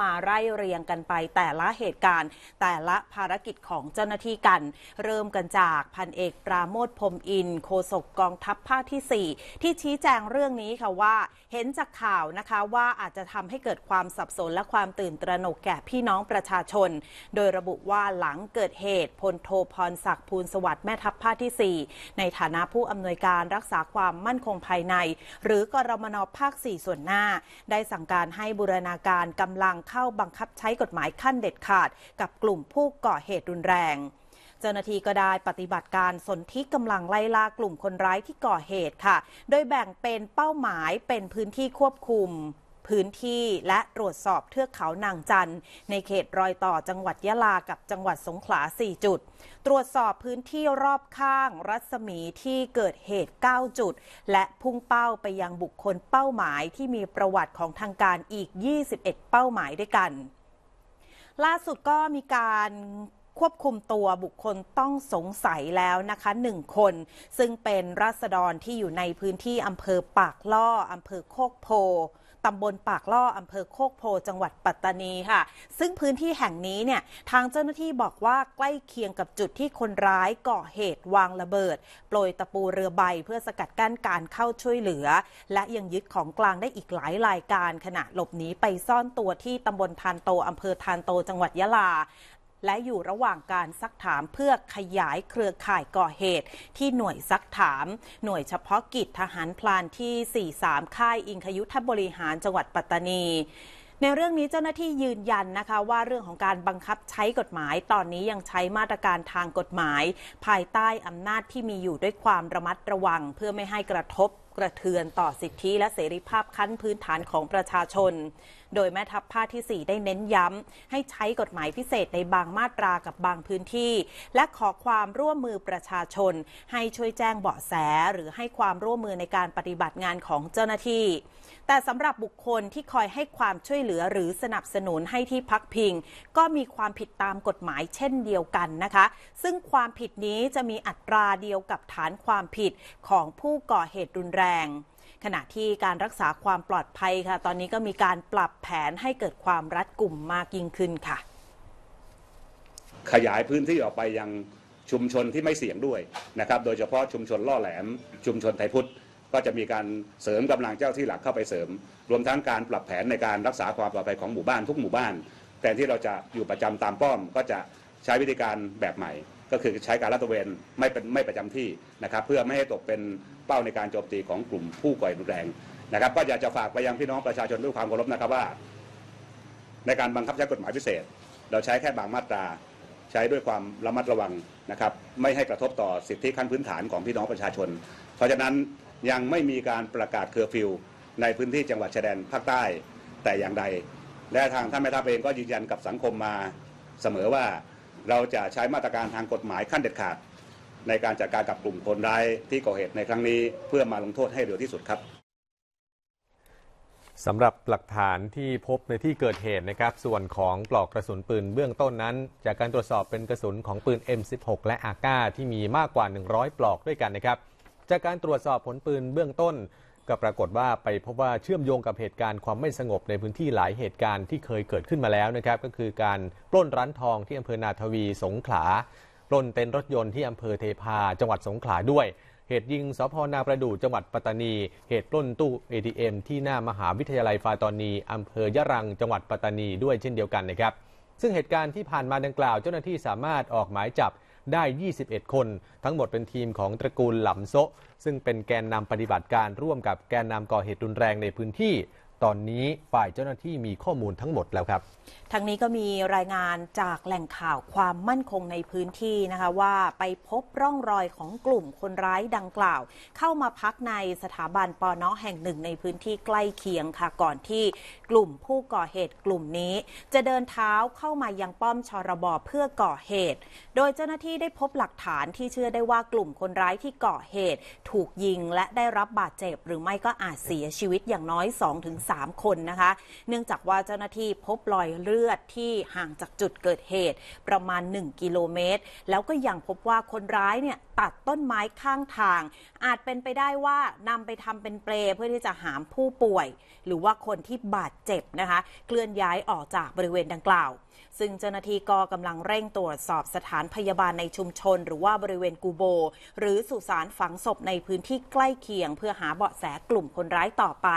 มาไล่เรียงกันไปแต่ละเหตุการณ์ แต่ละภารกิจของเจ้าหน้าที่กัน เริ่มกันจากพันเอก ปราโมทพรมอิน โคศกกองทัพภาคที่ 4 ที่ชี้แจงเรื่องนี้ค่ะว่า เห็นจากข่าวนะคะว่าอาจจะทำให้เกิดความสับสนและความตื่นตระหนกแก่พี่น้องประชาชน โดยระบุว่าหลังเกิดเหตุพลโทพรศักดิ์ภูลสวัสดิ์แม่ทัพภาคที่ 4 ในฐานะผู้อำนวยการรักษาความมั่นคงภายใน หรือกรมนภาค4ส่วนหน้า ได้สั่งการให้บูรณาการกำลังางเข้าบังคับใช้กฎหมายขั้นเด็ดขาดกับกลุ่มผู้ก่อเหตุรุนแรง เจ้าหน้าที่ก็ได้ปฏิบัติการสนธิกำลังไล่ล่ากลุ่มคนร้ายที่ก่อเหตุค่ะ โดยแบ่งเป็นเป้าหมายเป็นพื้นที่ควบคุมพื้นที่และตรวจสอบเทือกเขานางจันทร์ในเขตรอยต่อจังหวัดยะลา กับจังหวัดสงขลา 4 จุด ตรวจสอบพื้นที่รอบข้างรัศมีที่เกิดเหตุ 9 จุด และพุ่งเป้าไปยังบุคคลเป้าหมายที่มีประวัติของทางการอีก 21 เป้าหมายด้วยกัน ล่าสุดก็มีการควบคุมตัวบุคคลต้องสงสัยแล้วนะคะหนึ่งคน ซึ่งเป็นราษฎรที่อยู่ในพื้นที่อำเภอปากล่ออำเภอโคกโพตำบลปากล่ออำเภอโคกโพ จังหวัดปัตตานีค่ะ ซึ่งพื้นที่แห่งนี้เนี่ยทางเจ้าหน้าที่บอกว่าใกล้เคียงกับจุดที่คนร้ายก่อเหตุวางระเบิดโปรยตะปูเรือใบเพื่อสกัดกั้นการเข้าช่วยเหลือ และยังยึดของกลางได้อีกหลายรายการขณะหลบหนีไปซ่อนตัวที่ตำบลทานโตอำเภอทานโตจังหวัดยะลาและอยู่ระหว่างการซักถามเพื่อขยายเครือข่ายก่อเหตุ ที่หน่วยซักถาม หน่วยเฉพาะกิจทหารพลานที่ 43 ค่ายอิงคยุทธบริหารจังหวัดปัตตานี ในเรื่องนี้เจ้าหน้าที่ยืนยันนะคะว่าเรื่องของการบังคับใช้กฎหมาย ตอนนี้ยังใช้มาตรการทางกฎหมาย ภายใต้อำนาจที่มีอยู่ด้วยความระมัดระวังเพื่อไม่ให้กระทบกระเทือนต่อสิทธิและเสรีภาพขั้นพื้นฐานของประชาชน โดยแม่ทัพภาคที่ 4 ได้เน้นย้ำ ให้ใช้กฎหมายพิเศษในบางมาตรากับบางพื้นที่ และขอความร่วมมือประชาชน ให้ช่วยแจ้งเบาะแสหรือให้ความร่วมมือในการปฏิบัติงานของเจ้าหน้าที่ แต่สำหรับบุคคลที่คอยให้ความช่วยเหลือหรือสนับสนุนให้ที่พักพิง ก็มีความผิดตามกฎหมายเช่นเดียวกันนะคะ ซึ่งความผิดนี้จะมีอัตราเดียวกับฐานความผิดของผู้ก่อเหตุรุนแรงแรงขณะที่การรักษาความปลอดภัยค่ะตอนนี้ก็มีการปรับแผนให้เกิดความรัดกุมมากยิ่งขึ้นค่ะ ขยายพื้นที่ออกไปยังชุมชนที่ไม่เสี่ยงด้วยนะครับโดยเฉพาะชุมชนล่อแหลม ชุมชนไทยพุทธก็จะมีการเสริมกำลังเจ้าที่หลักเข้าไปเสริม รวมทั้งการปรับแผนในการรักษาความปลอดภัยของหมู่บ้านทุกหมู่บ้านแทนที่เราจะอยู่ประจำตามป้อม ก็จะใช้วิธีการแบบใหม่ก็คือใช้การลาดตระเวนไม่เป็นไม่ประจำที่ นะครับ เพื่อไม่ให้ตกเป็นเป้าในการโจมตีของกลุ่มผู้ก่อยรุนแรงนะครับก็อยากจะฝากไปยังพี่น้องประชาชนด้วยความเคารพนะครับว่า ในการบังคับใช้กฎหมายพิเศษ เราใช้แค่บางมาตรา ใช้ด้วยความระมัดระวัง นะครับไม่ให้กระทบต่อสิทธิขั้นพื้นฐานของพี่น้องประชาชน เพราะฉะนั้นยังไม่มีการประกาศเคอร์ฟิว ในพื้นที่จังหวัดชายแดนภาคใต้แต่อย่างใดและทางท่านแม่ทัพเองก็ยืนยันกับสังคมมาเสมอว่าเราจะใช้มาตรการทางกฎหมายขั้นเด็ดขาดในการจัดการกับกลุ่มคนร้ายที่ก่อเหตุในครั้งนี้ เพื่อมาลงโทษให้เร็วที่สุดครับสำหรับหลักฐานที่พบในที่เกิดเหตุนะครับ ส่วนของปลอกกระสุนปืนเบื้องต้นนั้น จากการตรวจสอบเป็นกระสุนของปืน M16 และอาก้าที่มีมากกว่า 100 ปลอกด้วยกันนะครับ จากการตรวจสอบผลปืนเบื้องต้นก็ปรากฏว่าไปพบว่าเชื่อมโยงกับเหตุการณ์ความไม่สงบในพื้นที่หลายเหตุการณ์ที่เคยเกิดขึ้นมาแล้วนะครับก็คือการปล้นร้านทองที่อำเภอนาทวีสงขลาปล้นเต็นท์รถยนต์ที่อำเภอเทพา จังหวัดสงขลาด้วย เหตุยิงสพนาประดู่จังหวัดปัตตานี เหตุปล้นตู้ ATM ที่หน้ามหาวิทยาลัยฟาตอนนีอำเภอยะรังจังหวัดปัตตานีด้วยเช่นเดียวกันนะครับซึ่งเหตุการณ์ที่ผ่านมาดังกล่าว เจ้าหน้าที่สามารถออกหมายจับได้ 21 คน ทั้งหมดเป็นทีมของตระกูลหลำโซ ซึ่งเป็นแกนนำปฏิบัติการร่วมกับแกนนำก่อเหตุรุนแรงในพื้นที่ตอนนี้ฝ่ายเจ้าหน้าที่มีข้อมูลทั้งหมดแล้วครับ ทั้งนี้ก็มีรายงานจากแหล่งข่าวความมั่นคงในพื้นที่นะคะว่าไปพบร่องรอยของกลุ่มคนร้ายดังกล่าว เข้ามาพักในสถาบันปอนอแห่งหนึ่งในพื้นที่ใกล้เคียงค่ะก่อนที่กลุ่มผู้ก่อเหตุกลุ่มนี้จะเดินเท้าเข้ามายังป้อมชรบเพื่อก่อเหตุ โดยเจ้าหน้าที่ได้พบหลักฐานที่เชื่อได้ว่ากลุ่มคนร้ายที่ก่อเหตุถูกยิงและได้รับบาดเจ็บหรือไม่ก็อาจเสียชีวิตอย่างน้อย2-3 3 คนนะคะเนื่องจากว่าเจ้าหน้าที่พบรอยเลือดที่ห่างจากจุดเกิดเหตุประมาณ 1 กิโลเมตร แล้วก็ยังพบว่าคนร้ายเนี่ยตัดต้นไม้ข้างทาง อาจเป็นไปได้ว่านำไปทำเป็นเปลเพื่อที่จะหามผู้ป่วย หรือว่าคนที่บาดเจ็บนะคะเคลื่อนย้ายออกจากบริเวณดังกล่าว ซึ่งเจ้าหน้าที่ก็กำลังเร่งตรวจสอบสถานพยาบาลในชุมชน หรือว่าบริเวณกูโบ หรือสุสานฝังศพในพื้นที่ใกล้เคียง เพื่อหาเบาะแสกลุ่มคนร้ายต่อไป